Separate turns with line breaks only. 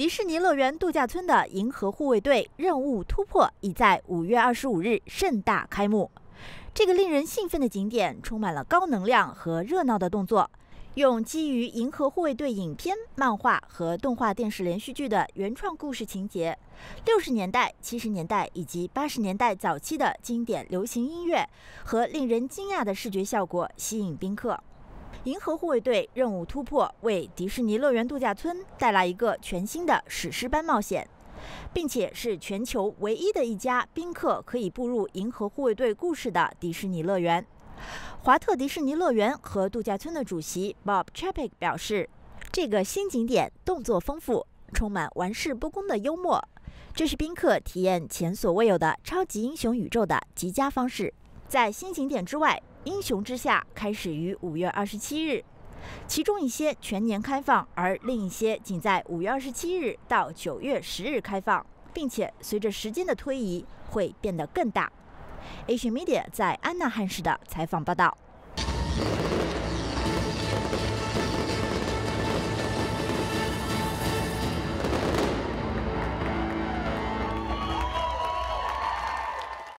迪士尼乐园度假村的《银河护卫队》任务突破已在五月二十五日盛大开幕。这个令人兴奋的景点充满了高能量和热闹的动作，用基于《银河护卫队》影片、漫画和动画电视连续剧的原创故事情节，六十年代、七十年代以及八十年代早期的经典流行音乐和令人惊讶的视觉效果吸引宾客。银河护卫队任务突破为迪士尼乐园度假村带来一个全新的史诗般冒险，并且是全球唯一的一家宾客可以步入银河护卫队故事的迪士尼乐园。华特迪士尼乐园和度假村的主席 Bob Chapek 表示：“这个新景点动作丰富，充满玩世不恭的幽默，这是宾客体验前所未有的超级英雄宇宙的极佳方式。”在新景点之外，英雄之下开始于五月二十七日，其中一些全年开放，而另一些仅在五月二十七日到九月十日开放，并且随着时间的推移会变得更大。Asian Media 在安娜汉市的采访报道。